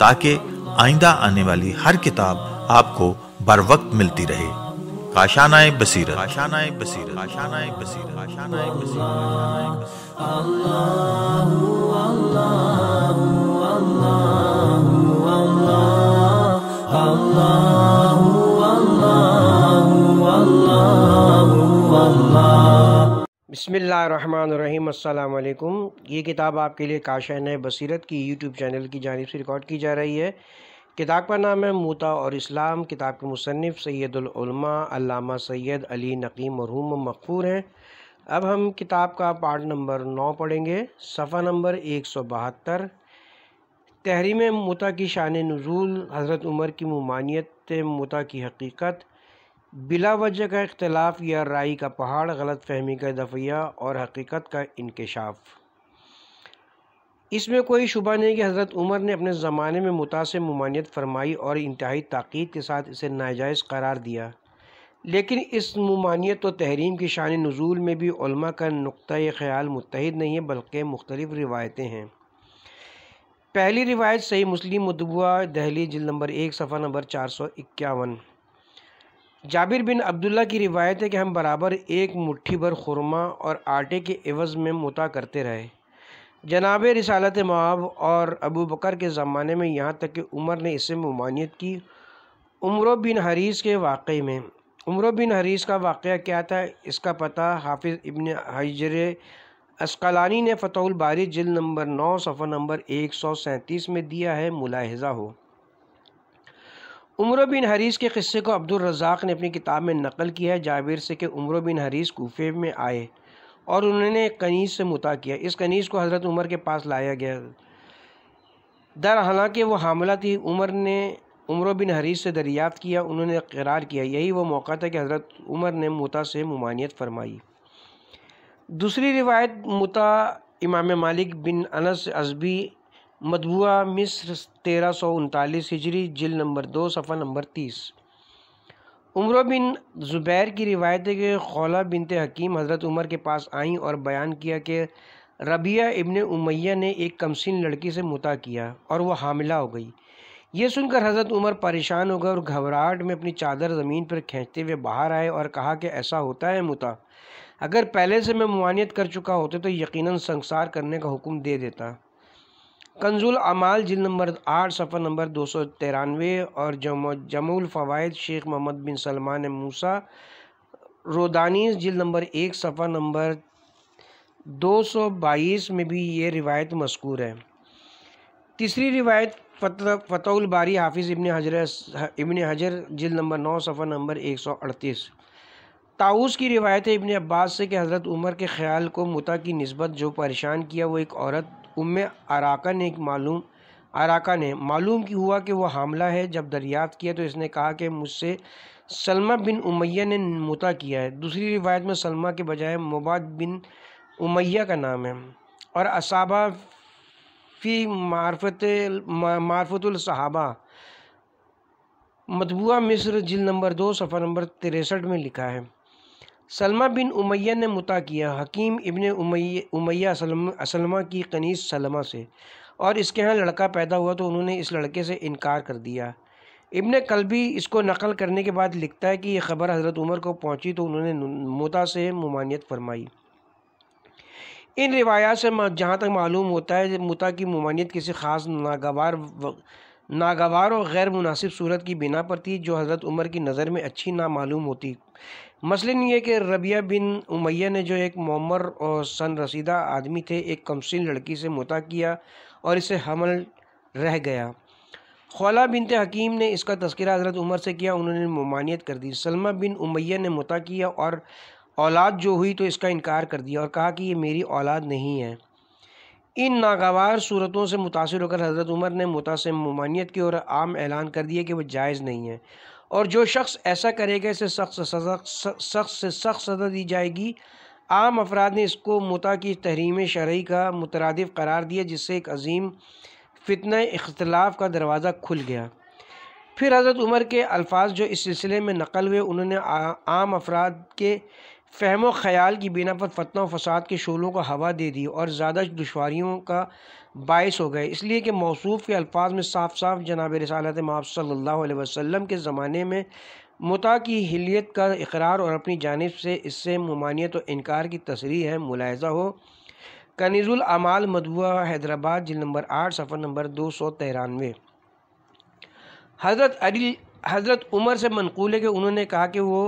ताकि आइंदा आने वाली हर किताब आपको बर वक्त मिलती रहे काशानाए बसीरत काशानाए बसीरत काशानाए बसीरत काशानाए बसीरत अल्लाह अल्लाह अल्लाह अल्लाह बसमीम् ये किताब आपके लिए काशन नए बसीरत की यूट्यूब चैनल की जानब से रिकॉर्ड की जा रही है किताब का नाम है मोता और इस्लाम किताब के मुसनफ़ सैदुलमा सैद अली नकीम मरहूम मकफूर हैं अब हम किताब का पार्ट नंबर नौ पढ़ेंगे सफ़ा नंबर एक सौ बहत्तर तहरीम मोता की शान नज़ूल हज़रत उमर की ममानियत मोता की हकीकत बिला वजह का अख्तिलाफ़ या राय का पहाड़ गलत फहमी का दफिया और हकीकत का इंकशाफ इसमें कोई शुबा नहीं कि हज़रत उमर ने अपने ज़माने में मुतासर ममानियत फरमाई और इंतहाई ताक़द के साथ इसे नाजायज़ करार दिया लेकिन इस ममानियत और तहरीम की शान नज़ूल में भी का नुक़ ख़्याल मुतहद नहीं है बल्कि मुख्तलिफ़ रिवायतें हैं पहली रिवायत सही मुस्लिम मदबा दहली जिल नंबर एक सफ़ा नंबर चार सौ इक्यावन जाबिर बिन अब्दुल्ला की रिवायत है कि हम बराबर एक मुट्ठी भर खुरमा और आटे के एवज़ में मुता करते रहे जनाब रिसालत मब और अबू बकर के ज़माने में यहाँ तक कि उमर ने इसे ममानियत की उम्र बिन हरीस के वाक़े में उम्र बिन हरीस का वाक़ क्या था इसका पता हाफिज़ इबन हजर असकलानी ने फ़तौल बारी जिल नंबर नौ सफ़र नंबर एक सौ सैंतीस में दिया है मुलाहजा हो उम्र बिन हरीस के क़स्से को अब्दुल रज़ाक ने अपनी किताब में नकल किया है जाविर से कि उम्र बिन हरीस कोफे में आए और उन्होंने कनीज़ से मुता किया इस कनीज़ को हज़रत उमर के पास लाया गया दर हालांकि वह हामला थी उमर ने उम्र बिन हरीस से दरियात किया उन्होंने करार किया यही वो मौका था कि हज़रत उमर ने मुता से ममानियत फरमाई दूसरी रिवायत मुता इमाम मालिक बिन अनस अजबी मदबुआ मिस्र तेरह सौ उनतालीस हिजरी जिल नंबर दो सफ़ा नंबर तीस उम्र बिन ज़ुबैर की रिवायत है कि खौला बिनते हकीम हज़रत उमर के पास आईं और बयान किया कि रबिया इबन उमैया ने एक कमसिन लड़की से मुता किया और वह हामिला हो गई ये सुनकर हज़रत उमर परेशान हो गए और घबराहट में अपनी चादर ज़मीन पर खींचते हुए बाहर आए और कहा कि ऐसा होता है मुता अगर पहले से मैं मुआनियत कर चुका होते तो यकीनन संसार करने का हुक्म दे देता कंजुल अमाल जिल नंबर आठ सफ़र नंबर दो सौ तिरानवे और जम, जमूल फ़वाद शेख मोहम्मद बिन सलमान मूसा रोदानी जिल नंबर एक सफ़र नंबर दो सौ बाईस में भी ये रिवायत मशहूर है तीसरी रिवायत फ़तौल बारी हाफिज़ इबन हजर इबन हजर जिल नंबर नौ सफ़र नंबर एक सौ अड़तीस ताउस की रिवायत है इबन अब्बास से कि हज़रत उमर के ख्याल को मुता की नस्बत जो परेशान किया वो एक औरत उम अराका ने एक मालूम अराका ने मालूम कि हुआ कि वह हमला है जब दरियाफ़्त किया तो इसने कहा कि मुझसे सलमा बिन उमैया ने मुता किया है दूसरी रिवायत में सलमा के बजाय मुबाद बिन उमैया का नाम है और असाबा फ़ी मार्फत मार्फतुलसहाबा मतबूआ मिस्र जिल नंबर दो सफ़र नंबर तिरसठ में लिखा है सलमा बिन उमैया ने मुता किया हकीम इबन उमैया सलमा की कनीस सलमा से और इसके यहाँ लड़का पैदा हुआ तो उन्होंने इस लड़के से इनकार कर दिया इबन कलबी इसको नकल करने के बाद लिखता है कि यह खबर हज़रत उमर को पहुँची तो उन्होंने मुता से ममानियत फरमाई इन रिवायात से जहाँ तक मालूम होता है मुता की ममानियत किसी ख़ास नागवार नागवार और गैर मुनासिब सूरत की बिना पर थी जो हज़रत उमर की नज़र में अच्छी नामालूम होती मसलन ये कि रबिया बिन उमैया ने जो एक मम्मर और सन रसीदा आदमी थे एक कमसिन लड़की से मुता किया और इसे हमल रह गया खौला बिन हकीम ने इसका तस्करा हज़रत उमर से किया उन्होंने ममानियत कर दी सलमा बिन उमैया ने मुता किया और औलाद जो हुई तो इसका इनकार कर दिया और कहा कि ये मेरी औलाद नहीं है इन नागवार सूरतों से मुतासर होकर हज़रत उमर ने मुता से ममानियत की और आम ऐलान कर दिया कि वह जायज़ नहीं है और जो शख्स ऐसा करेगा इसे सख्त सज़ा सख्त से सख्त सज़ा दी जाएगी आम अफराद ने इसको मुता की तहरीम शरा का मुतरद करार दिया जिससे एक अजीम फितना इख्तलाफ का दरवाज़ा खुल गया फिर हज़रत उमर के अल्फाज जो इस सिलसिले में नकल हुए उन्होंने आ, आम अफराद के फहम ख्याल की बिना पर फतना फसाद के शोलों को हवा दे दी और ज़्यादा दुशारियों का बायस हो गए इसलिए कि मौसूफ़ के अल्फाज में साफ साफ जनाब रसालत माप सल्ला वसम के ज़माने में मुता की हिलियत का इकरार और अपनी जानब से इससे ममानियत और इनकार की तस्री है मुलायजा हो कनीज़ुल अमाल हैदराबाद जिल नंबर आठ सफ़र नंबर दो सौ तिरानवे हज़रत अली हज़रत उमर से मनकूल है कि उन्होंने कहा कि वो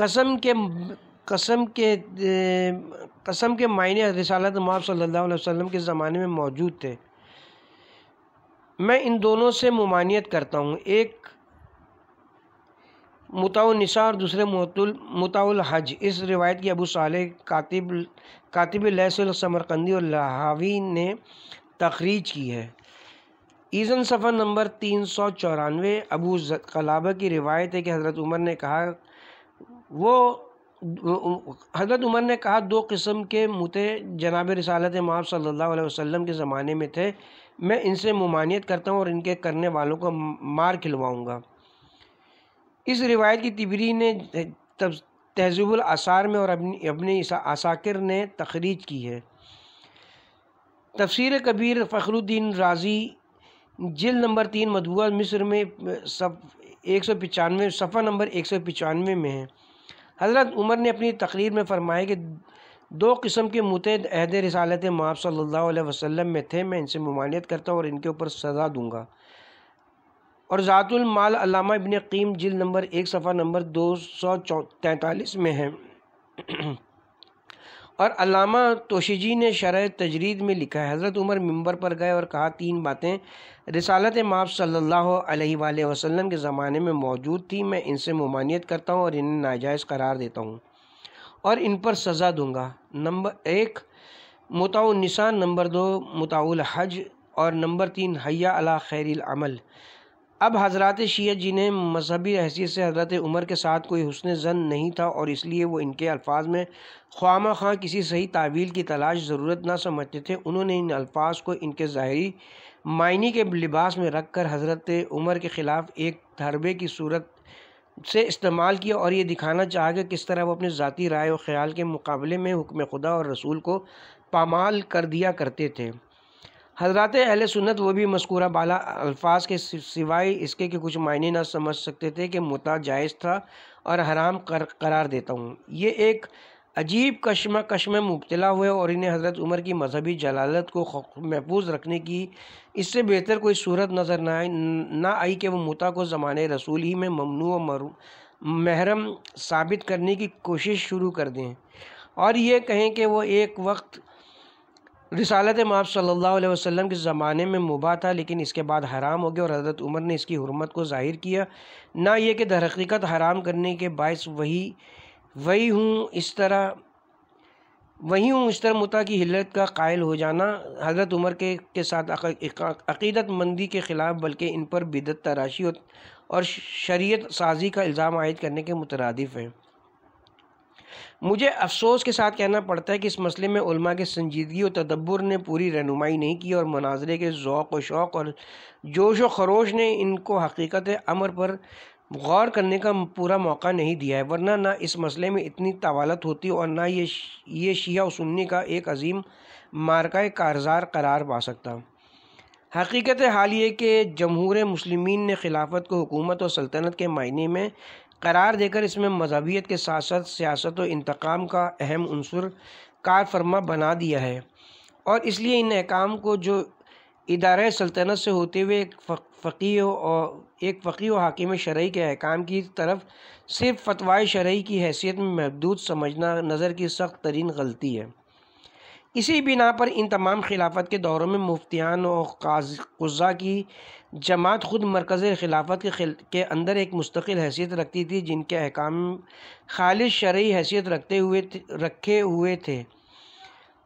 कसम के कसम के कसम के मायने रसालत माब सल्लल्लाहु अलैहि वसल्लम के ज़माने में मौजूद थे मैं इन दोनों से ममानियत करता हूँ एक मुतानसा और दूसरे मुताल हज इस रिवायत की अबू साले कातिब कातिब लहसमरकंदी और लहावी ने तखरीज की है ईज़न सफ़र नंबर तीन सौ चौरानवे अबू कलाबा की रिवायत है कि हज़रत उमर ने कहा वो हज़रत उमर ने कहा दो किस्म के मुते जनाब रसालत माम सल्ला वसम के ज़माने में थे मैं इनसे ममानियत करता हूँ और इनके करने वालों को मार खिलवाऊँगा इस रिवायत की तिबरी ने तब आसार में और अपनी अपनी असाकिर ने तखरीज की है तफसर कबीर फ़खरुद्दीन राजी जिल नंबर तीन मदबूआ मिस्र में सब एक सौ पचानवे सफ़ा नंबर एक सौ पचानवे में है हज़रत उमर ने अपनी तकरीर में फरमाया कि दो किस्म के मुते अहद रसालत माप सल्ला वसलम में थे मैं इनसे ममानियत करता हूँ और इनके ऊपर सज़ा दूँगा और ज़ातुलमाल इबन कीम जिल नंबर एक सफ़ा नंबर दो सौ तैंतालीस में है और अलामा तोशीजी ने शरह तजरीद में लिखा है हज़रत उमर मंबर पर गए और कहा तीन बातें रिसालत माप सल्ला वसलम के ज़माने में मौजूद थी मैं इनसे ममानियत करता हूँ और इन्हें नाजायज़ करार देता हूँ और इन पर सज़ा दूँगा नंबर एक मताउनिसा नंबर दो मताउल हज और नंबर तीन हया अला खैरमल अब हज़रत शीह जी ने मजहबी हैसियत से हज़रत उमर के साथ कोई हसन जन नहीं था और इसलिए वो इनके अल्फाज में ख्वाम खां किसी सही तावील की तलाश ज़रूरत ना समझते थे उन्होंने इन अल्फाज को इनके ज़ाहरी मायने के लिबास में रख कर हज़रत उमर के ख़िलाफ़ एक धरबे की सूरत से इस्तेमाल किया और ये दिखाना चाहा कि किस तरह वो अपने ज़ाती राय और ख़्याल के मुकाबले में हुक्म खुदा और रसूल को पामाल कर दिया करते थे हजरत अहल सुन्नत वो भी मस्कूरा बाला अल्फाज के सिवाय इसके के कुछ मायने ना समझ सकते थे कि मुता जायज़ था और हराम कर, करार देता हूँ ये एक अजीब कश्मा कश्म मुबतला हुए और इन्हें हज़रत उमर की मजहबी जलालत को महफूज रखने की इससे बेहतर कोई सूरत नज़र ना आई ना आई कि वह मुता को ज़मान रसूल ही में ममनू व महरम साबित करने की कोशिश शुरू कर दें और ये कहें कि वह एक वक्त रिसालत माप सल्लल्लाहु अलैहि वसल्लम के ज़माने में मुबा था लेकिन इसके बाद हराम हो गया और हज़रत उमर ने इसकी हरमत को ज़ाहिर किया ना ये कि दरहकीकत हराम करने के बायस वही वही हूँ इस तरह वही हूँ इस तरह मुता की हिलत का कायल हो जाना हज़रत उमर के के साथ अकीदतमंदी के ख़िलाफ़ बल्कि इन पर बिदत तराशी और शरीत साजी का इल्ज़ाम आयद करने के मुतरदफ़ हैं मुझे अफसोस के साथ कहना पड़ता है कि इस मसले में उलमा के संजीदगी और तदब्बर ने पूरी रहनुमाई नहीं की और मनाजरे के ओक़ व शौक़ और जोश व खरोश ने इनको हकीकत अमर पर गौर करने का पूरा मौका नहीं दिया है वरना ना इस मसले में इतनी तवालत होती और ना ये ये शिया सुन्नी का एक अजीम मार्का कारजार करार पा सकता हकीकत हाल ये कि जमहूर मुसलमिन ने खिलाफत को हुकूमत और सल्तनत के मायने में करार देकर इसमें मजहबियत के साथ साथ सियासत और इंतकाम का अहम अनसर कारफरमा बना दिया है और इसलिए इन अहकाम को जो इदार सल्तनत से होते हुए एक फ़की और एक फ़की व हाकिम शरय के अहकाम की तरफ सिर्फ फतवा शरय की हैसियत में महदूद समझना नज़र की सख्त तरीन गलती है इसी बिना पर इन तमाम खिलाफत के दौरों में मुफ्तियान और कुज़ा की जमात ख़ुद मरकज़ खिलाफत के खिल के अंदर एक मुस्तकिल हैसियत रखती थी जिनके अहकाम खालिश शर्य हैसियत रखते हुए रखे हुए थे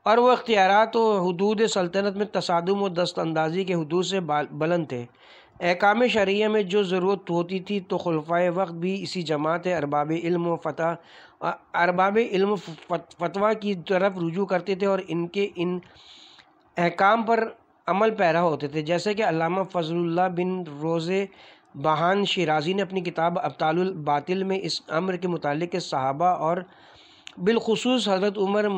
और वह अख्तियारत तो हदूद सल्तनत में तसादम और दस्त अंदाजी के हदूद से बुलंद थे अहकाम शरिया में जो ज़रूरत होती थी तो खलफा वक्त भी इसी जमात अरबाब इल्म व फ़तह अरबाब इल्म फतवा की तरफ रुजू करते थे और इनके इन अहकाम पर अमल पैरा होते थे जैसे कि अलामा फजलुल्लाह बिन रोज़े बहान शराजी ने अपनी किताब अबतालबातिल बातिल में इस अम्र के मुतालिक सहाबा और बिलखसूस हज़रत उमर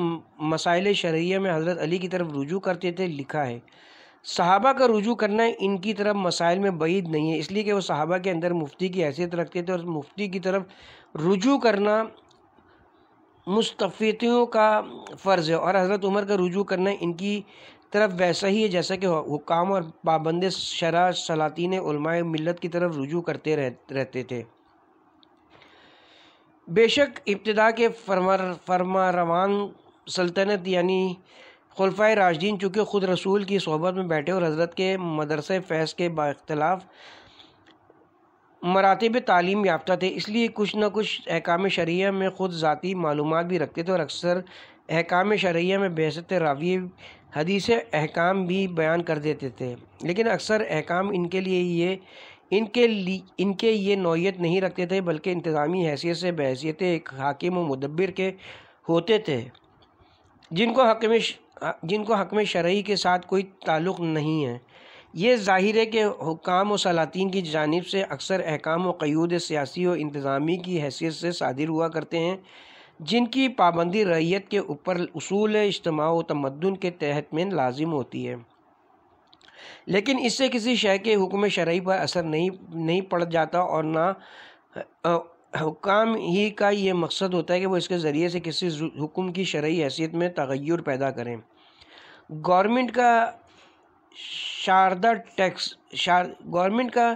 मसाइल शरिया में हज़रत अली की तरफ रुजू करते थे लिखा है सहाबा का रुजू करना इनकी तरफ मसाइल में बईद नहीं है इसलिए कि वह सहाबा के अंदर मुफ्ती की हैसियत रखते थे और मुफ्ती की तरफ रुजू करना मुस्तफ़ियों का फ़र्ज़ है और हज़रत उमर का रुजू करना इनकी तरफ वैसा ही है जैसा कि हुकाम और पाबंद शरा सलातीन मिलत की तरफ रुजू करते रह, रहते थे बेशक इब्तदा के फरमर रवान सल्तनत यानी खुलफ़ा राजदीन चूँकि ख़ुद रसूल की सोहबत में बैठे और हज़रत के मदरसे फैज़ के बाख्तलाफ़ मरातब तालीम याफ्ता थे इसलिए कुछ ना कुछ अहकाम शरिया में ख़ुद ज़ाती मालूम भी रखते थे और अक्सर अहकाम शरिया में बहसत रावी हदीस अहकाम भी बयान कर देते थे लेकिन अक्सर अहकाम इनके लिए ये इनके लिए इनके ये नौीयत नहीं रखते थे बल्कि इंतज़ामी हैसियत से बहसीत एक हाकिम व मदबिर के होते थे जिनको हकम जिनको हकम शरा के साथ कोई ताल्लुक़ नहीं है ये ज़ाहिर है कि हुकाम व सलातीन की जानब से अक्सर अहकाम व क्यूद सियासी व इंतज़ामी की हैसियत से सादिर हुआ करते हैं जिनकी पाबंदी रैयत के ऊपर असूल इज्तम व तमदन के तहत में लाजिम होती है लेकिन इससे किसी शय के हुक्म शरय पर असर नहीं नहीं पड़ जाता और ना हुकाम ही का ये मकसद होता है कि वो इसके ज़रिए से किसी हुक्म की शरय हैसियत में तगैर पैदा करें गवर्नमेंट का शारदा टैक्स शार गवर्नमेंट का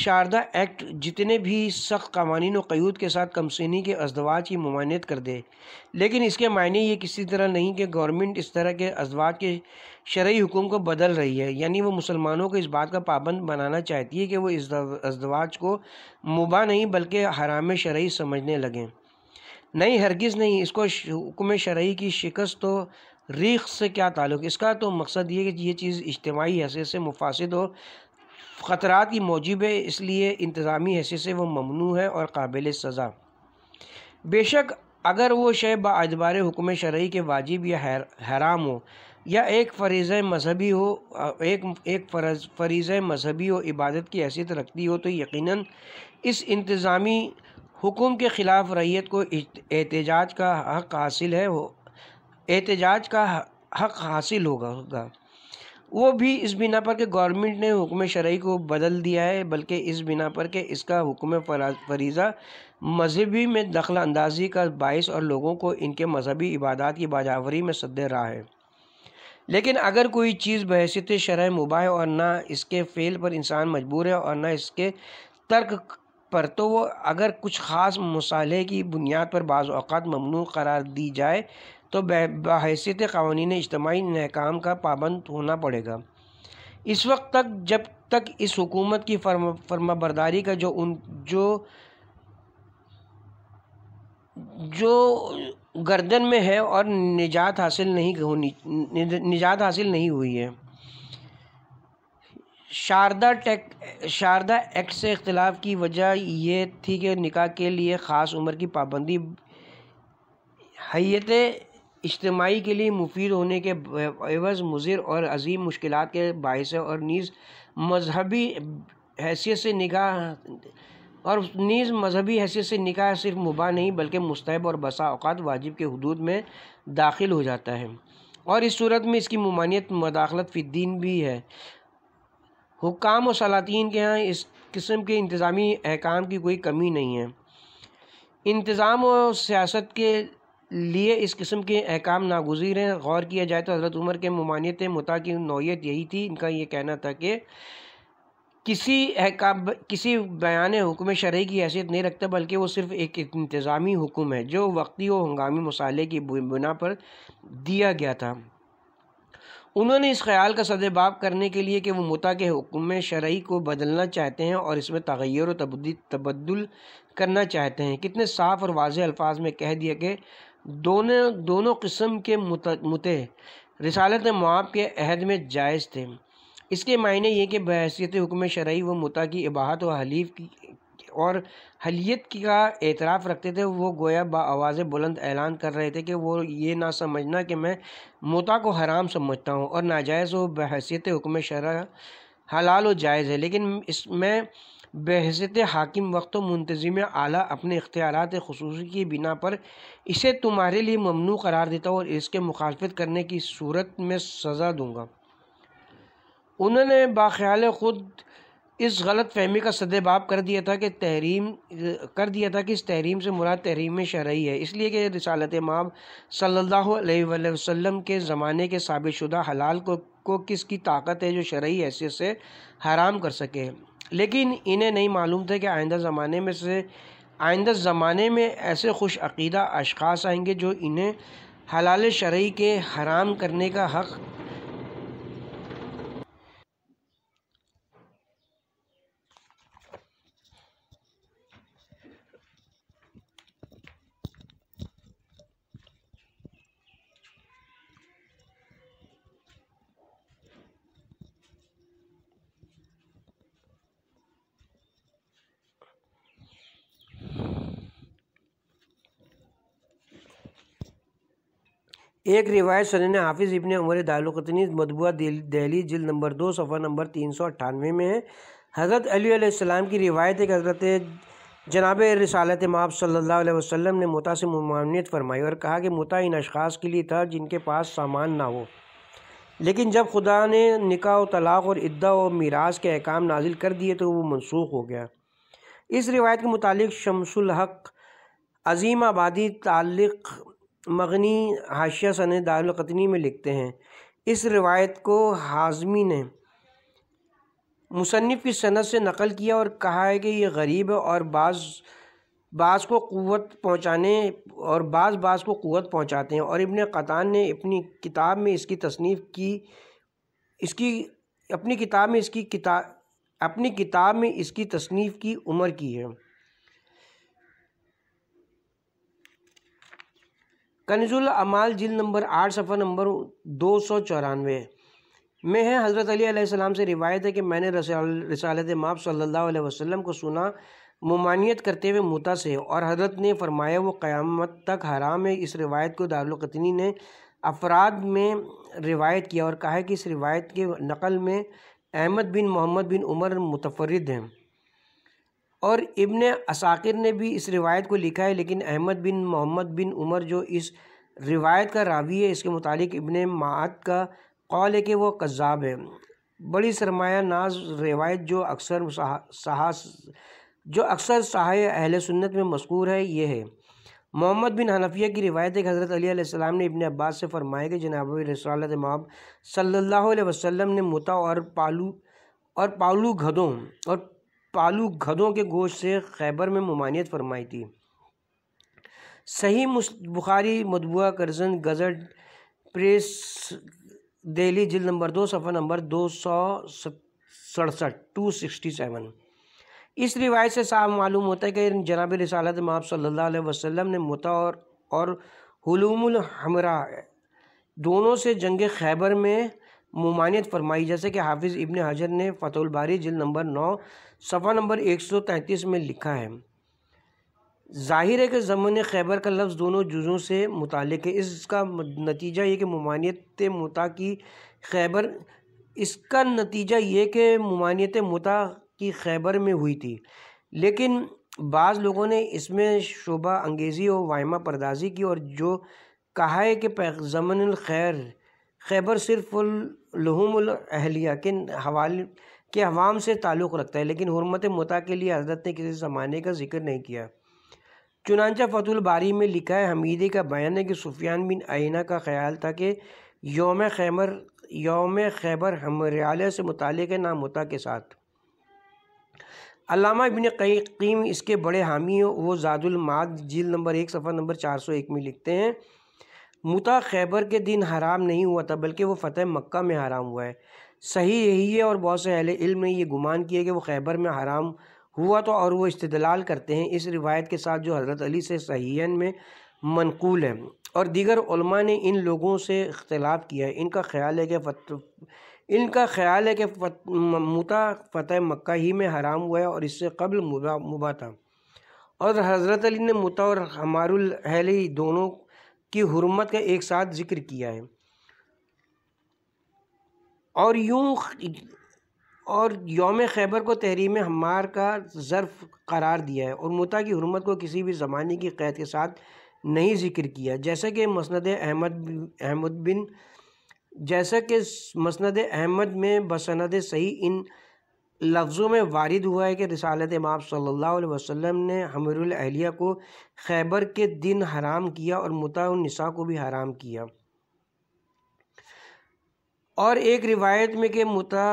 शारदा एक्ट जितने भी सख्त कवानीन क्यूद के साथ कमसिनी के अजवाज की ममानियत कर दे लेकिन इसके मायने ये किसी तरह नहीं कि गवर्नमेंट इस तरह के अजवाज के शर्य हुकूम को बदल रही है यानी वो मुसलमानों को इस बात का पाबंद बनाना चाहती है कि वो इस अजवाज को मुबा नहीं बल्कि हराम शर्य समझने लगें नहीं हरगिज़ नहीं इसको हुक्म शर्य की शिकस्त तो रीख से क्या ताल्लुक़ इसका तो मकसद ये कि ये चीज़ इज्तमाही हैसियत से मुफासद हो ख़तरा की मौजूब है इसलिए इंतज़ामी हैसियत से वो ममनू है और काबिल सज़ा बेशक अगर वो शे बाबार हुक्म शरा के वाजिब या हैर, हराम हो या एक फरीज़ मजहबी हो एक एक फरीज़ मजहबी हो इबादत की हैसियत रखती हो तो यकीन इस इंतज़ामी हुकुम के ख़िलाफ़ रैयत को एहतजाज का हक़ हासिल है हो एहतजाज का हक हासिल होगा होगा वो भी इस बिना पर कि गवर्नमेंट ने हुक्म शरई को बदल दिया है बल्कि इस बिना पर कि इसका हुक्म फरीज़ा मजहबी में दखल अंदाजी का बायस और लोगों को इनके मजहबी इबादत की बाजावरी में सद रहा है लेकिन अगर कोई चीज़ बहसीत शरा मुबा और ना इसके फेल पर इंसान मजबूर है और ना इसके तर्क पर तो वो अगर कुछ ख़ास मसाले की बुनियाद पर बाज़ात ममनू करार दी जाए तो बहसीत कवानीन इजतमाही नाकाम का पाबंद होना पड़ेगा इस वक्त तक जब तक इस हुकूमत की फर्म फर्मा बरदारी का जो उन जो जो गर्दन में है और निजात हासिल नहीं होनी निजात हासिल नहीं हुई है शारदा टेक शारदा एक्ट से इख्तलाफ की वजह यह थी कि निकाह के लिए ख़ास उम्र की पाबंदी हैत इज्तमाही के लिए मुफीद होने के एवज़ मुजिर और अजीम मुश्किल के बायस और नीज़ मजहबी हैसियत से निकाह और नीज़ मजहबी हैसियत से निकाह सिर्फ मुबा नहीं बल्कि मुस्तैब और बसा अवत वाजिब के हदूद में दाखिल हो जाता है और इस सूरत में इसकी ममानियत मदाखलत फ़िद्दीन भी है हुकाम और सलातीन के यहाँ इस किस्म के इंतज़ामी अहकाम की कोई कमी नहीं है इंतज़ाम और सियासत के लिए इस किस्म के अहकाम नागुजीर हैं गौर किया जाए तो हज़रत उमर के ममानियत मुता की नौीयत यही थी इनका ये कहना था कि किसी अहकाम किसी बयान हुक्म शरह की हैसियत नहीं रखता बल्कि वो सिर्फ़ एक इंतज़ामी हुक्म है जो वक्ती व हंगामी मसाले की बुना पर दिया गया था उन्होंने इस ख्याल का सदेबाब करने के लिए कि वो मुता के हुक्म शरय को बदलना चाहते हैं और इसमें तगैर व तब्दुल करना चाहते हैं कितने साफ़ और वाज अल्फाज में कह दिया कि दोनों दोनों किस्म के मुते रसालत मुआब के अहद में जायज़ थे इसके मायने ये कि बहसीत हुक्म शरा वो मुता की इबाहत व हलीफ की और हलीत का एतराफ़ रखते थे वो गोया आवाज़ बुलंद ऐलान कर रहे थे कि वो ये ना समझना कि मैं मुता को हराम समझता हूँ और नाजायज़ व बहसीत हुक्म शरा हलाल व जायज़ है लेकिन इसमें बहसीत हाकिम वक्त मुंतज़म आला अपने इख्तियार खसूस की बिना पर इसे तुम्हारे लिए ममनू करार देता हूँ और इसके मुखालफत करने की सूरत में सज़ा दूंगा उन्होंने बाख्याल ख़ुद इस गलत फहमी का सदेबाप कर दिया था कि तहरीम कर दिया था कि इस तहरीम से मुराद तहरीम शरा है इसलिए कि रिसालत माम सल्ला वसम के ज़माने के सबित शुदा हलाल को को किसकी ताकत है जो शरा हैसियत से हराम कर सके लेकिन इन्हें नहीं मालूम था कि आइंदा ज़माने में से आइंदा ज़माने में ऐसे खुश अकीदा अशखास आएंगे जो इन्हें हलाल शर्य के हराम करने का हक़ एक रिवायत सन हाफिज़ इबन उमर दारुलकतनी मदबूआ दहली जिल नंबर दो सफ़ा नंबर तीन सौ अट्ठानवे में है हज़रत अलीसम की रिवायत एक हज़रत जनाब रसालत माप सल्ला वसम ने मुता से ममानियत फरमाई और कहा कि मुता इन अशास के लिए था जिनके पास सामान ना हो लेकिन जब खुदा ने निका व तलाक़ और इद्दा और मीरास के अहकाम नाजिल कर दिए तो वो मनसूख हो गया इस रिवायत के मुतल शमसुल हक अजीम आबादी तल्ल मगनी हाशिया सन दारकतनी में लिखते हैं इस रिवायत को हाजमी ने मुसनफ़ की सनत से नकल किया और कहा है कि ये गरीब है और बाज़ बाज़ को क़वत पहुँचाने और बाज़ बाज़ को क़वत पहुँचाते हैं और इबन क़तान ने अपनी किताब में इसकी तसनीफ़ की इसकी अपनी किताब में इसकी किताब अपनी किताब में इसकी तसनीफ़ की उम्र की है कनजुल अमाल जिल नंबर आठ सफर नंबर दो सौ चौरानवे में है हज़रत अली सलाम से रिवायत है कि मैंने रसालत माप सल्ला वसलम को सुना ममानियत करते हुए मुता से और हजरत ने फरमाया वो क़्यामत तक हराम है इस रिवायत को दारकतनी ने अफराद में रिवायत किया और कहा कि इस रिवायत के नकल में अहमद बिन मोहम्मद बिन उमर मुतफरद हैं और इब्न असाकिर ने भी इस रिवायत को लिखा है लेकिन अहमद बिन मोहम्मद बिन उमर जो इस रिवायत का रावी है इसके मुतालिक इब्न मात का कौल है कि वह कज़ाब है बड़ी सरमाया नाज रिवायत जो अक्सर सहा जो अक्सर सहाय अहल सुन्नत में मशहूर है ये है मोहम्मद बिन हनफिया की रिवायत है हज़रत सलाम ने इबन अब्बास से फरमाया कि जनाब रसालत सल्ला वसम ने मुता और पालू और पालू घदों और पालू गधों के गोश्त से खैबर में ममानियत फरमाई थी सही बुखारी मतबूा करजन गज़ट प्रेस दिल्ली जिल नंबर दो सफर नंबर दो सौ सड़सठ टू सिक्सटी सेवन इस रिवायत से साफ मालूम होता है कि जनाब रसालत माप सल्लल्लाहु अलैहि ने मुता और और हमरा दोनों से जंग खैबर में ममानियत फरमाई जैसे कि हाफिज़ इब्न हजर ने फतुलबारी जिल नंबर नौ सफ़ा नंबर एक सौ तैंतीस में लिखा है ज़ाहिर है कि ज़मन खैबर का लफ्ज़ दोनों जुज़ों से मुतक है इसका नतीजा ये कि ममानियत मुता की खैबर इसका नतीजा ये कि ममानियत मुता की खैबर में हुई थी लेकिन बाज़ लोगों ने इसमें शोभा अंगेज़ी और वायमा परदाजी की और जो कहा है कि पैगज़मन खैर खैबर सिर्फ के हवाले के अवाम से ताल्लुक़ रखता है लेकिन हरमत मता के लिए हजरत ने किसी ज़माने का जिक्र नहीं किया चुनानचा फतुल बारी में लिखा है हमीदी का बयान है कि सुफियान बिन आइना का ख्याल था कि योम खैमर योम खैबर हमरियाल से मुतल है नामता के साथ अलामा इबन कीम इसके बड़े हामी वो जादुलमाद जील नंबर एक सफ़ा नंबर चार सौ एक में लिखते हैं मुता खैबर के दिन हराम नहीं हुआ था बल्कि वो फ़तेह मक्का में हराम हुआ है सही यही है और बहुत से अहल इल्म ने यह गुमान किया कि वो खैबर में हराम हुआ तो और वह इस्तलाल करते हैं इस रिवायत के साथ जो हज़रत अली से सहीन में मनकूल है और दीगर ने इन लोगों से इख्तलाफ किया है इनका ख्याल है कि फत इनका ख्याल है कि फत मुता फ़तेह मक्का ही में हराम हुआ है और इससे कबल मुबा मुबा था और हज़रत अली ने मुता और हमारुल अहली दोनों की हरमत का एक साथ जिक्र किया है और यूँ और योम खैबर को तहरीम हमार का ज़र्फ़ करार दिया है और मुता की हरमत को किसी भी ज़माने की क़ैद के साथ नहीं जिक्र किया जैसा कि मसंद अहमद अहमद बिन जैसा कि मसंद अहमद में बसंद सही इन लफ्ज़ों में वारिद हुआ है कि रसालत इमाम सल्लल्लाहु अलैहि वसल्लम ने अहलिया को खैबर के दिन हराम किया और मुतानिसा को भी हराम किया और एक रिवायत में कि मुता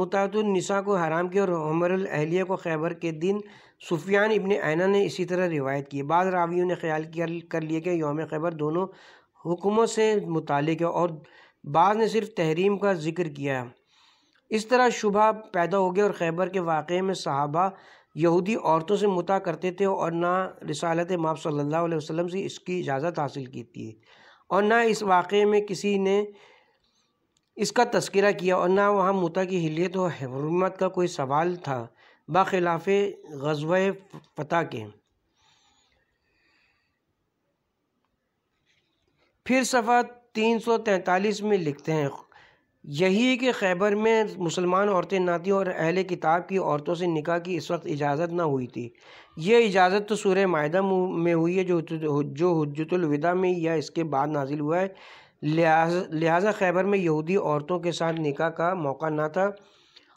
मुतातनिसा को हराम किया और हमरुलहलिया को खैबर के दिन सुफियान इबन आना ने इसी तरह रिवायत की बाद रावियों ने ख्याल कर लिया कि योम खैबर दोनों हुक्मों से मुतल है और बाद ने सिर्फ तहरीम का जिक्र किया है इस तरह शुभा पैदा हो गया और खैबर के वाक़े में सहाबा यहूदी औरतों से मुता करते थे और ना रसालत माप सल्लल्लाहु अलैहि वसल्लम से इसकी इजाज़त हासिल की थी और ना इस वाक़े में किसी ने इसका तस्करा किया और ना वहाँ मुता की हिलियत और हरमत का कोई सवाल था बाखिलाफ़ गजब फतह के फिर सफ़ा तीन सौ तैंतालीस में लिखते हैं यही है कि खैबर में मुसलमान औरतें ना थी और अहल किताब की औरतों से निकाह की इस वक्त इजाज़त ना हुई थी ये इजाज़त तो सूर्य माहा में हुई है जो जो हजतुलविदा में या इसके बाद नाजिल हुआ है लिहाजा लिहाजा खैबर में यहूदी औरतों के साथ निकाह का मौका ना था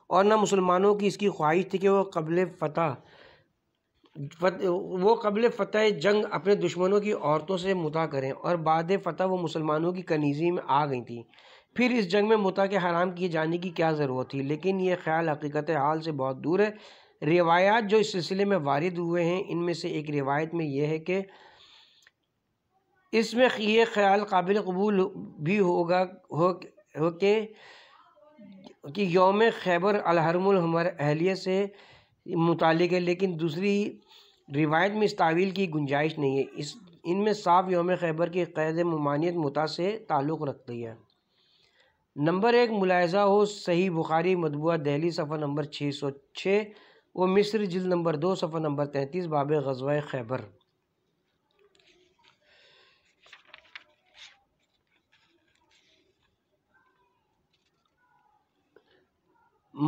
और ना मुसलमानों की इसकी ख्वाहिश थी कि वह कबल फ़तह वो कबल फ़तह जंग अपने दुश्मनों की औरतों से मुता करें और बाद फ़तह वो मुसलमानों की कनीज़ी में आ गई थी फिर इस जंग में मुता के हराम किए जाने की क्या ज़रूरत थी लेकिन ये ख्याल हकीकत हाल से बहुत दूर है रिवायात जो इस सिलसिले में वारद हुए हैं इनमें से एक रिवायत में यह है कि इसमें ये ख्याल काबिल कबूल भी होगा हो हो के कि योम खैबर अलहरमुल हमारे अहलिया से मुतल है लेकिन दूसरी रिवायत में इस तावील की गुंजाइश नहीं है इस इनमें साफ योम खैबर की कैद ममानियत मुता से ताल्लुक़ रखती है नंबर एक मुलायजा हो सही बुखारी मदबूआ दहली सफ़ा नंबर छः सौ छः व मिस्र जिल नंबर दो सफ़ा नंबर तैंतीस बाब गजवा खैबर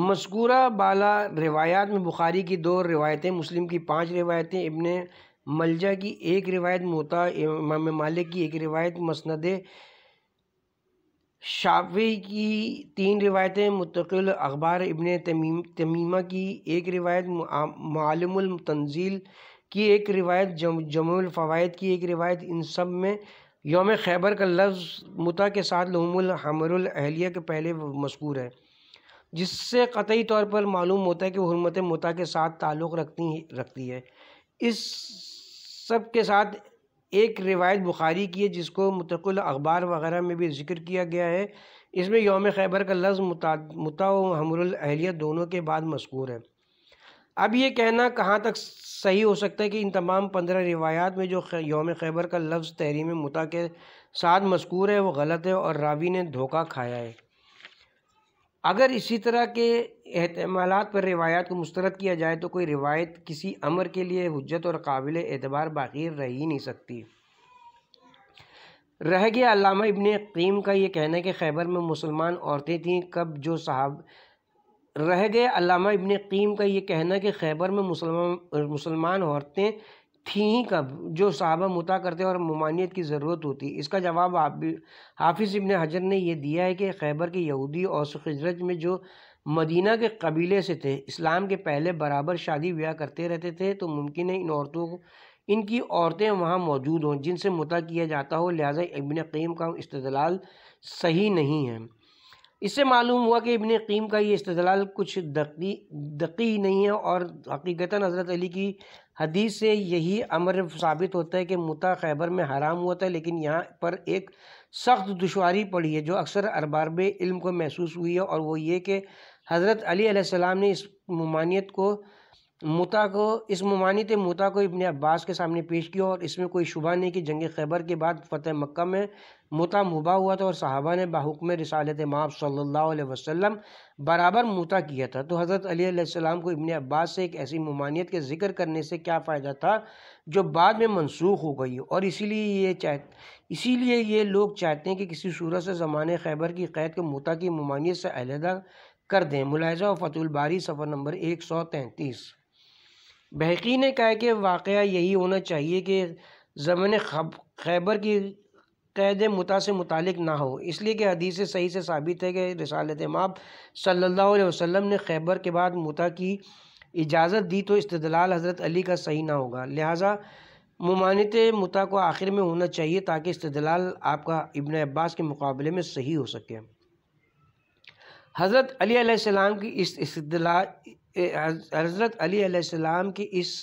मस्कूरा बाला रिवायात में बुखारी की दो रिवायतें मुस्लिम की पांच रिवायतें इब्ने मलजा की एक रिवायत मोता इमाम मालिक की एक रिवायत मसंद शाफी की तीन रिवायतें मुतकिल अखबार इबन तमीम तमीमा की एक रिवायत मालमतनजील की एक रिवायत जमुलफ़वाद की एक रिवायत इन सब में योम खैबर का लफ्ज़ मुता के साथ लहमुल हमरुल अहलिया के पहले मशहूर है जिससे कतई तौर पर मालूम होता है कि हरमत मुता के साथ ताल्लुक़ रखती रखती है इस सब के साथ एक रिवायत बुखारी की है जिसको मुतकुल अखबार वगैरह में भी जिक्र किया गया है इसमें योम खैबर का लफ्ज़ मुता, मुता दोनों के बाद मशहूर है अब ये कहना कहाँ तक सही हो सकता है कि इन तमाम पंद्रह रिवायात में जो योम खैबर का लफ्ज़ तहरीम मुता के साथ मशहूर है वो गलत है और रावी ने धोखा खाया है अगर इसी तरह के अहतमाल पर रिवायात को मुस्तरद किया जाए तो कोई रिवायत किसी अमर के लिए हजत और काबिल एतबार बाकी रह ही नहीं सकती रह गया अलामा इबन कीम का ये कहना है कि खैबर में मुसलमान औरतें थीं कब जो साहब रह गए अलामा इबन कीम का ये कहना है कि खैबर में मुसलमान मुसलमान औरतें थी ही कब जो साहबा मुता करते और ममानियत की ज़रूरत होती इसका जवाब आप हाफिज़ इबन हजर ने यह दिया है कि खैबर के यहूदी और खजरत में जो मदीना के कबीले से थे इस्लाम के पहले बराबर शादी ब्याह करते रहते थे तो मुमकिन है इन औरतों को इनकी औरतें वहाँ मौजूद हों जिनसे मुता किया जाता हो लिहाजा इबन क़ीम का इस्तलाल सही नहीं है इससे मालूम हुआ कि इबन कीम का ये इस्तलाल कुछ दकी दकी नहीं है और हकीकता हज़रत अली की हदीस से यही अमर साबित होता है कि मुता खैबर में हराम हुआ था लेकिन यहाँ पर एक सख्त दुशारी पड़ी है जो अक्सर अरबारब इल्म को महसूस हुई है और वो ये कि हज़रत अलीसम ने इस ममानियत को मुता को इस ममानित मुता को इबन अब्बास के सामने पेश किया और इसमें कोई शुबा नहीं कि जंग खैबर के बाद फ़तेह मक् में मुता मुबा हुआ था और साहबा ने बाहुकम में रिसालत माप सल्ला वसलम बराबर मुता किया था तो हज़रत अलीसम को इबन अब्बास से एक ऐसी ममानियत के जिक्र करने से क्या फ़ायदा था जो बाद में मनसूख हो गई और इसीलिए ये चाह इसीलिए ये लोग चाहते हैं कि किसी सूरत से ज़मान खैबर की कैद को मुता की ममानियत से अलहदा कर दें मुलायजा और फतुलबारी सफ़र नंबर एक सौ तैंतीस बहकी ने कहा कि वाक़ यही होना चाहिए कि ज़मन खैबर की क़ैद मुता से मुतल ना हो इसलिए कि हदीस सही से साबित है कि रसालत माप सल्ला वसम ने खैबर के बाद मुता की इजाज़त दी तो इस्तलाल हज़रत अली का सही ना होगा लिहाजा ममानत मुता को आखिर में होना चाहिए ताकि इस्तलाल आपका इबन अब्बास के मुकाबले में सही हो सके हज़रत अली की इस हज़रत अली की इस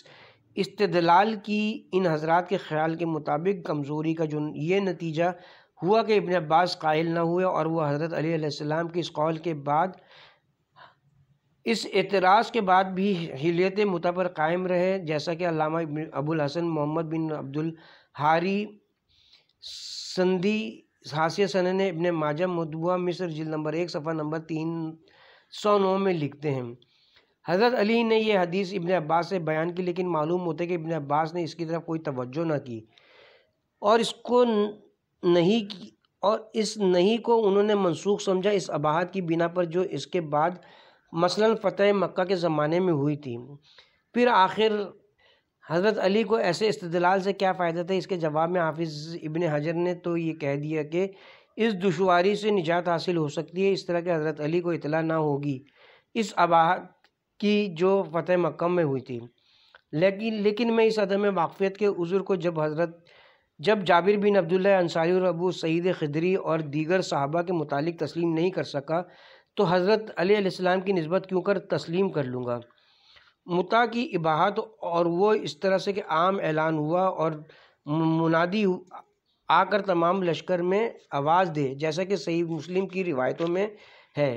इस्तदलाल की इन हजरात के ख्याल के मुताबिक कमज़ोरी का जो ये नतीजा हुआ कि इबन अब्बास कायल ना हुए और वह हज़रत अलीसम के इस कौल के बाद इस एतराज़ के बाद भी हिलियत मुता पर कायम रहे जैसा कि अलामा अबुल हसन मोहम्मद बिन अब्दुल हारी संदी हासी सन ने इबन माजा मदुआ मिस्र जिल नंबर एक सफ़ा नंबर तीन सौ नौ में लिखते हैं हज़रत अली ने यह हदीस इब्न अब्बास से बयान की लेकिन मालूम होता है कि इबन अब्बास ने इसकी तरफ कोई तवज्जो ना की और इसको नहीं की और इस नहीं को उन्होंने मनसूख समझा इस अबाहत की बिना पर जो इसके बाद मसलन फ़तह मक्का के ज़माने में हुई थी फिर आखिर हज़रत अली को ऐसे इस्तलाल से क्या फ़ायदा था इसके जवाब में हाफिज़ इबन हजर ने तो ये कह दिया कि इस दुशारी से निजात हासिल हो सकती है इस तरह के हज़रत अली को इतला ना होगी इस अबाहत की जो फ़तेह मक्का में हुई थी लेकिन लेकिन मैं इस अदम वाकफ़ियत के उज़ुर को जब हज़रत जब जाबिर बिन अब्दुल्ला अंसारी और अबू सईद खदरी और दीगर साहबा के मुतालिक तस्लीम नहीं कर सका तो हज़रत अलीम की नस्बत क्यों कर तस्लीम कर लूँगा मुता की इबाहत और वो इस तरह से कि आम ऐलान हुआ और मुनादी आकर तमाम लश्कर में आवाज़ दे जैसा कि सही मुस्लिम की रिवायतों में है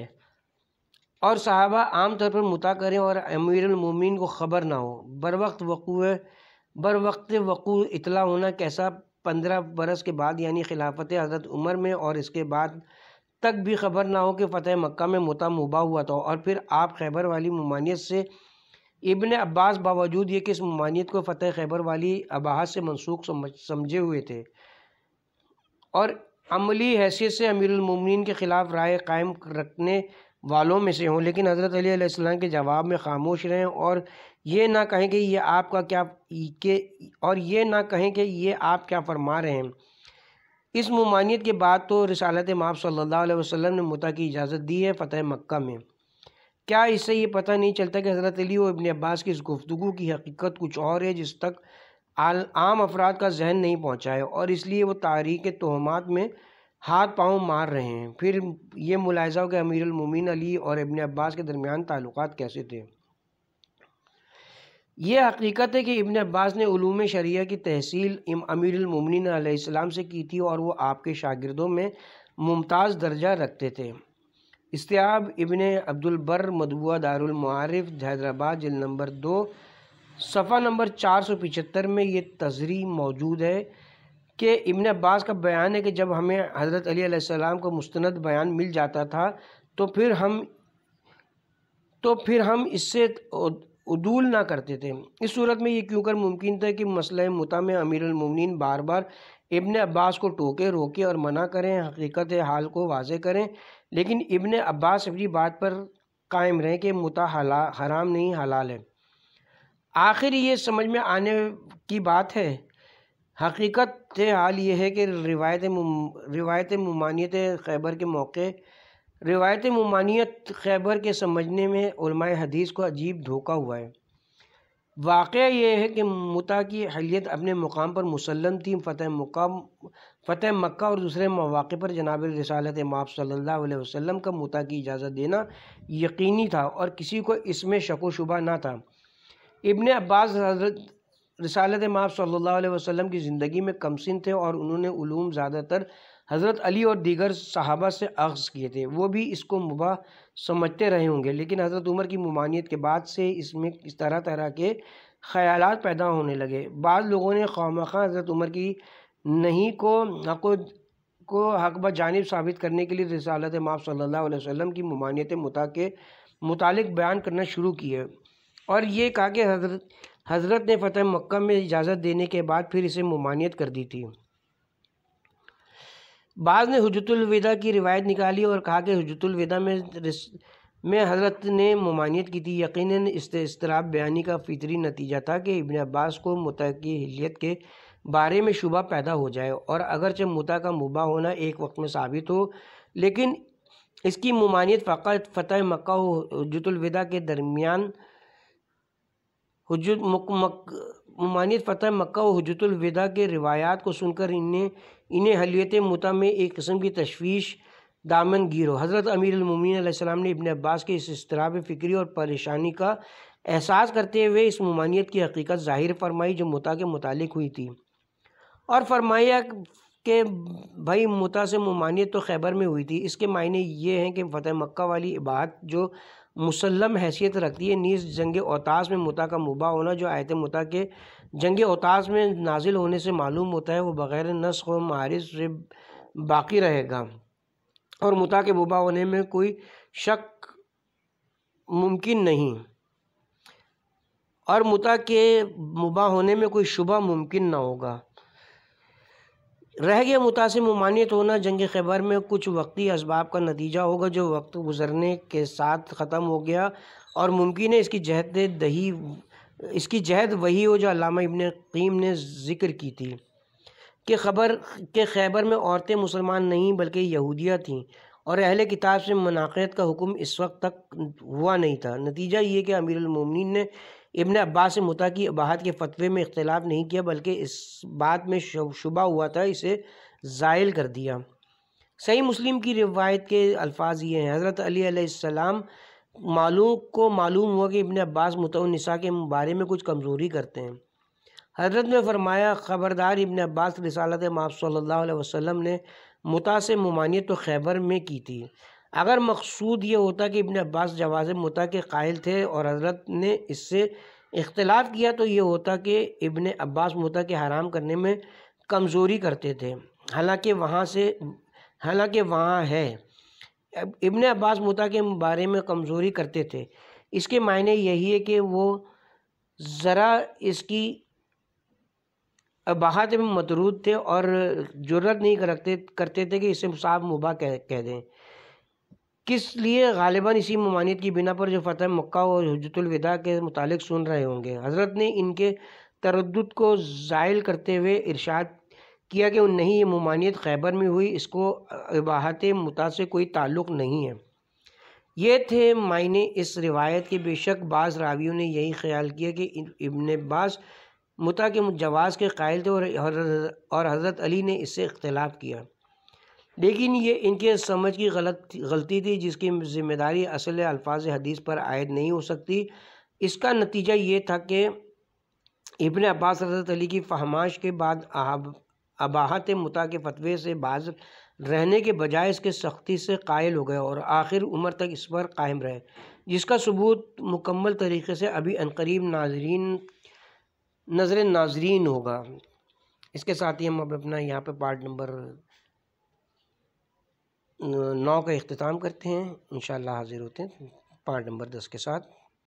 और साहबा आम तौर पर मुता करें और अमीरमिन को ख़बर ना हो बर वक्त वक़ू बर वक्त वक़ू इतला होना कैसा पंद्रह बरस के बाद यानी खिलाफत हज़रत उमर में और इसके बाद तक भी खबर ना हो कि फ़तह मक्का में मुता मुबा हुआ था और फिर आप खैबर वाली ममानियत से इबन अब्बास बावजूद ये कि इस ममानियत को फ़तह खैबर वाली अबाहत से मनसूख समझे हुए थे और अमली हैसियत से अमीरमिन के ख़िलाफ़ राय कायम रखने वालों में से हों लेकिन हज़रत अली के जवाब में खामोश रहें और ये ना कहें कि ये आपका क्या के और ये ना कहें कि ये आप क्या फरमा रहे हैं इस ममानियत के बाद तो रसालत माप सल्ला वसलम ने मुता की इजाज़त दी है फ़तेह मक्का में क्या इससे ये पता नहीं चलता कि हज़रत अली और इबन अब्बास की इस गुफ्तु की हकीकत कुछ और है जिस तक आम अफराद का जहन नहीं पहुँचा है और इसलिए वो तारीख़ तोहमात में हाथ पांव मार रहे हैं फिर ये मुलायजा हो कि अमीरमिन अली और इबन अब्बास के दरमियान ताल्लुक कैसे थे ये हकीकत है कि इबन अब्बास ने ूम शरिया की तहसील अमीरमिन आसमाम से की थी और वो आपके शागिदों में मुमताज़ दर्जा रखते थे इस्तियाब इबन अब्दुलबर मदबुआ दारमारफ हैदराबाद जल नंबर दो सफ़ा नंबर चार सौ पिछहत्तर में ये तजरी मौजूद है कि इब्न अब्बास का बयान है कि जब हमें हज़रत अली को मुस्ंद बयान मिल जाता था तो फिर हम तो फिर हम इससे उदूल ना करते थे इस सूरत में ये क्यों कर मुमकिन था कि मसला मुता में अमीरमिन बार बार इबन अब्बास को टोके रोके और मना करें हकीकत हाल को वाजे करें लेकिन इबन अब्बास अपनी बात पर कायम रहें कि मुता हला हराम नहीं हलाल है आखिर ये समझ में आने की बात है हकीकत से हाल ये है कि रिवायत मुम, रिवायत ममानियत खैबर के मौके रिवायत ममानियत खैबर के समझने में हदीस को अजीब धोखा हुआ है वाक़ ये है कि मुता की अहलियत अपने मुकाम पर मुसलम थी फतेह मुकाम फ़तह मक्का और दूसरे मौाक़े पर जनाब रसालत माप सल्ला वसम का मुता की इजाज़त देना यकीनी था और किसी को इसमें व शुबा ना था इबन अब्बास हजरत रसालत माप सल्ला अलैहि की ज़िंदगी में कमसिन थे और उन्होंने ूम ज़्यादातर हज़रत अली और दीगर साहबा से अगज़ किए थे वो भी इसको मुबा समझते रहे होंगे लेकिन हज़रत उमर की ममानियत के बाद से इसमें इस तरह तरह के ख्याल पैदा होने लगे बाद लोगों ने खाम खां हज़रत उमर की नहीं को हक को हक ब जानब साबित करने के लिए रसालत माप सल्ला वसम की ममानियत मुता के मुतल बयान करना शुरू किए और ये कहा कि हज़रत हज़रत ने फतेह मक्का में इजाज़त देने के बाद फिर इसे ममानियत कर दी थी बाद ने हजरतलविदा की रिवायत निकाली और कहा कि हजतुलविदा में में हज़रत ने ममानियत की थी यकीन इसतराब बयानी का फितरी नतीजा था कि इबन अब्बास को मुता की हिलियत के बारे में शुबा पैदा हो जाए और अगरचे मुता का मुबा होना एक वक्त में साबित हो लेकिन इसकी ममानियत फ़कत फतेह मक्का हजतुलविदा के दरमियान हजरत ममानियत फ़तह मक्का और के रिवायात को सुनकर इन्हें इन्हें हलियत मुता में एक किस्म की तशवीश दामन गिर हो हज़रत अमीरमिन ने इबन अब्बास के इस इसराब फ़िक्री और परेशानी का एहसास करते हुए इस ममानियत की हकीकत ज़ाहिर फरमाई जो मुता के मुतल हुई थी और फरमाया के भाई मुता से ममानियत तो खैबर में हुई थी इसके मायने ये हैं कि फतेह मक्का वाली इबादत जो मुसलम हैसियत रखती है नीज़ जंग अतास में मुता का मुबा होना जो आयत मुता के जंग अतास में नाजिल होने से मालूम होता है वह बग़ैर नस्ख व मारिस से बाकी रहेगा और मुता के मुबा होने में कोई शक मुमकिन नहीं और मुता के मुबा होने में कोई शुबा मुमकिन ना होगा रह गया मुतासिम ममानियत होना जंग खैबर में कुछ वक्ती इसबाब का नतीजा होगा जो वक्त गुजरने के साथ ख़त्म हो गया और मुमकिन है इसकी जहद दही इसकी जहद वही हो जो अलामा इबन कीम ने जिक्र की थी कि खबर के खैबर में औरतें मुसलमान नहीं बल्कि यहूदिया थीं और अहल किताब से मनाक़त का हुक्म इस वक्त तक हुआ नहीं था नतीजा ये कि अमीरमिन ने इबन अब्बास से मुता की अबाहत के फतवे में इख्तलाफ नहीं किया बल्कि इस बात में शुबा हुआ था इसे ज़ायल कर दिया सही मुस्लिम की रिवायत के अल्फाज ये हैं हज़रत अलीसम मालूम को मालूम हुआ कि इबन अब्बास मतनसा के बारे में कुछ कमज़ोरी करते हैं हजरत ने फरमाया ख़बरदार इबन अब्बास रसालत माप सल्लल्लाहु अलैहि वसल्लम ने मुता से ममानियत तो खैबर में की थी अगर मकसूद ये होता कि इबन अब्बास जवाज़ मुता के कायल थे और हज़रत ने इससे इख्तलाफ किया तो ये होता कि इबन अब्बास मुता के हराम करने में कमज़ोरी करते थे हालांकि वहाँ से हालांकि वहाँ है इबन अब्बास मुता के बारे में कमज़ोरी करते थे इसके मायने यही है कि वो ज़रा इसकी बाहत में मतरूद थे और जरूरत नहीं करते करते थे कि इसे साफ मुबा कह कह दें किस लिए गालिबा इसी ममानियत की बिना पर जो फतेह मक्का और हजरतलविदा के मुतालिक सुन रहे होंगे हज़रत ने इनके तरद को ज़ायल करते हुए इरशाद किया कि नहीं ये ममानियत खैबर में हुई इसको अबाहत मुता से कोई ताल्लुक़ नहीं है ये थे मायने इस रिवायत के बेशक बाज़ रावियों ने यही ख्याल किया कि इबन बास मुता के जवाज़ के कायल थे और हज़रत अली ने इससे इख्तलाफ किया लेकिन ये इनके समझ की गलत गलती थी जिसकी जिम्मेदारी असल अल्फाज हदीस पर आयद नहीं हो सकती इसका नतीजा ये था कि इबन अब्बास रजत अली की फहमाश के बाद अबाहत मुता के फतवे से बाज रहने के बजाय इसके सख्ती से कायल हो गए और आखिर उम्र तक इस पर कायम रहे जिसका सबूत मुकम्मल तरीके से अभी अनकरीब नाजरीन नज़र नाजरीन होगा इसके साथ ही हम अब अपना यहाँ पे पार्ट नंबर नौ का अख्ताम करते हैं इन हाज़िर होते हैं पार्ट नंबर दस के साथ